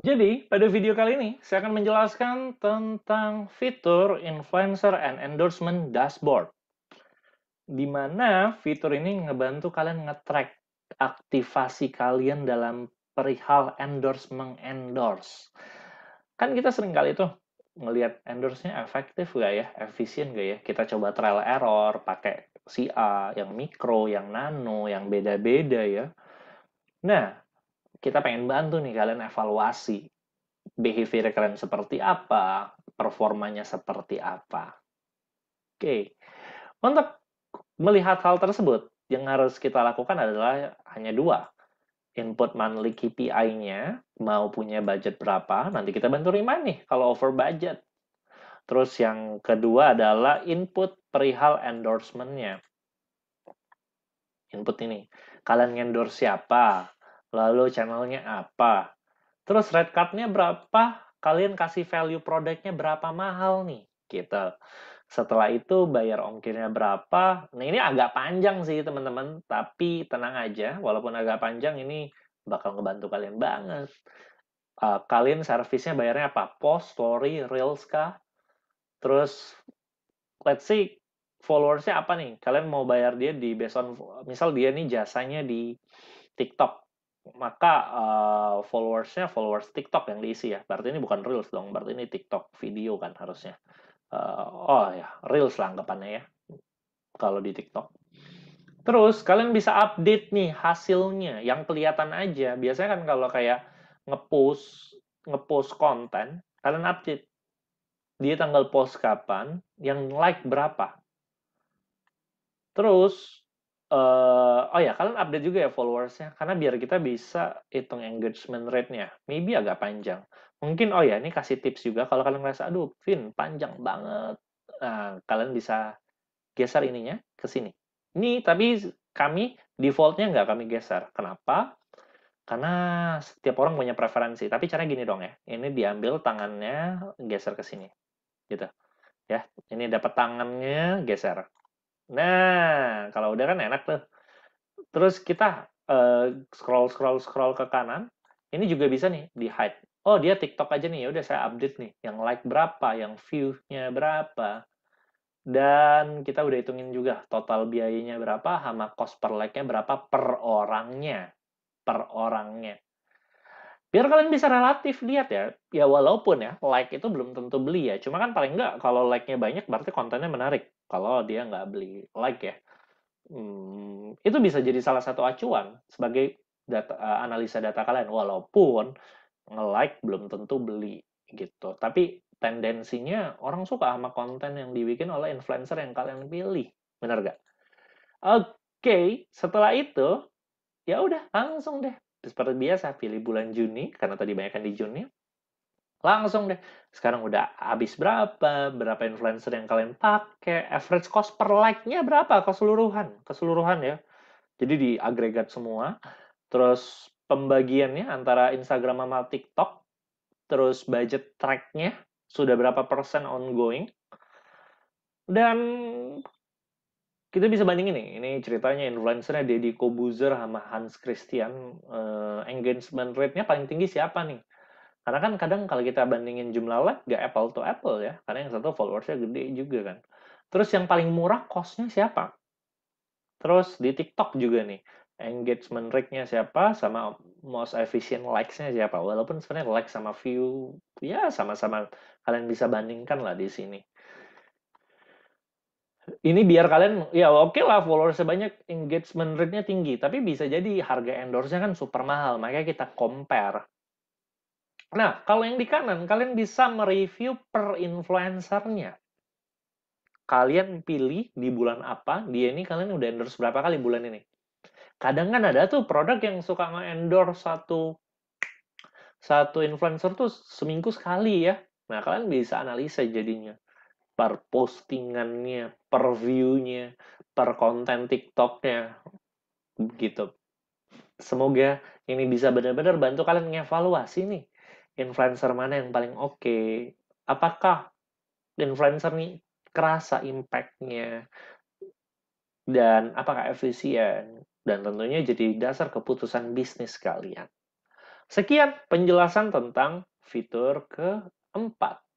Jadi, pada video kali ini saya akan menjelaskan tentang fitur influencer and endorsement dashboard. Di mana fitur ini ngebantu kalian nge-track aktivasi kalian dalam perihal endorsement endorse mengendorse. Kan kita sering kali tuh ngelihat endorse-nya efektif nggak ya, efisien nggak ya. Kita coba trial error, pakai si A, yang mikro, yang nano, yang beda-beda ya. Nah, kita pengen bantu nih kalian evaluasi behavior kalian seperti apa, performanya seperti apa. Oke, okay. untuk melihat hal tersebut, yang harus kita lakukan adalah hanya dua. Input monthly KPI-nya, mau punya budget berapa, nanti kita bantu remind nih kalau over budget. Terus yang kedua adalah input perihal endorsement-nya. Input ini, kalian endorse siapa, lalu channelnya apa, terus red cardnya berapa, kalian kasih value produknya berapa mahal nih, gitu. Setelah itu bayar ongkirnya berapa. Nah ini agak panjang sih teman-teman, tapi tenang aja, walaupun agak panjang ini bakal ngebantu kalian banget. Uh, kalian servisnya bayarnya apa? Post, story, reels kah? Terus let's see followersnya apa nih? Kalian mau bayar dia di based on misal dia nih jasanya di TikTok maka uh, followersnya followers TikTok yang diisi ya. Berarti ini bukan reels dong, berarti ini TikTok video kan harusnya. Uh, oh ya, reels lah anggapannya ya, kalau di TikTok. Terus kalian bisa update nih hasilnya, yang kelihatan aja. Biasanya kan kalau kayak ngepost ngepost konten, kalian update dia tanggal post kapan, yang like berapa. Terus eh, oh ya kalian update juga ya followersnya karena biar kita bisa hitung engagement rate-nya maybe agak panjang mungkin oh ya ini kasih tips juga kalau kalian merasa aduh fin panjang banget nah, kalian bisa geser ininya ke sini ini tapi kami defaultnya nggak kami geser kenapa karena setiap orang punya preferensi tapi caranya gini dong ya ini diambil tangannya geser ke sini gitu ya ini dapat tangannya geser nah kalau udah kan enak tuh Terus kita uh, scroll scroll scroll ke kanan, ini juga bisa nih di hide. Oh dia TikTok aja nih, ya udah saya update nih, yang like berapa, yang viewnya berapa, dan kita udah hitungin juga total biayanya berapa, sama cost per like-nya berapa per orangnya, per orangnya. Biar kalian bisa relatif lihat ya, ya walaupun ya like itu belum tentu beli ya, cuma kan paling nggak kalau like-nya banyak berarti kontennya menarik. Kalau dia nggak beli like ya, Hmm, itu bisa jadi salah satu acuan sebagai data, eh, analisa data kalian, walaupun nge-like belum tentu beli gitu. Tapi tendensinya orang suka sama konten yang dibikin oleh influencer yang kalian pilih, benar gak? Oke, okay, setelah itu ya udah langsung deh seperti biasa pilih bulan Juni karena tadi banyak kan di Juni langsung deh sekarang udah habis berapa berapa influencer yang kalian pakai average cost per like-nya berapa keseluruhan keseluruhan ya jadi di agregat semua terus pembagiannya antara Instagram sama TikTok terus budget track-nya sudah berapa persen ongoing dan kita bisa bandingin nih ini ceritanya influencernya Deddy Kobuzer sama Hans Christian eh, engagement rate-nya paling tinggi siapa nih karena kan kadang kalau kita bandingin jumlah like, gak apple to apple ya. Karena yang satu followersnya gede juga kan. Terus yang paling murah costnya siapa? Terus di TikTok juga nih, engagement rate-nya siapa sama most efficient likes-nya siapa. Walaupun sebenarnya like sama view ya sama-sama kalian bisa bandingkan lah di sini. Ini biar kalian ya oke okay lah followers sebanyak engagement rate-nya tinggi, tapi bisa jadi harga endorse-nya kan super mahal, makanya kita compare. Nah, kalau yang di kanan, kalian bisa mereview per influencernya. Kalian pilih di bulan apa, dia ini kalian udah endorse berapa kali bulan ini. Kadang kan ada tuh produk yang suka nge-endorse satu satu influencer tuh seminggu sekali ya. Nah, kalian bisa analisa jadinya per postingannya, per view-nya, per konten TikTok-nya. gitu. Semoga ini bisa benar-benar bantu kalian ngevaluasi nih influencer mana yang paling oke okay? apakah influencer ini kerasa impactnya dan apakah efisien dan tentunya jadi dasar keputusan bisnis kalian. Sekian penjelasan tentang fitur keempat.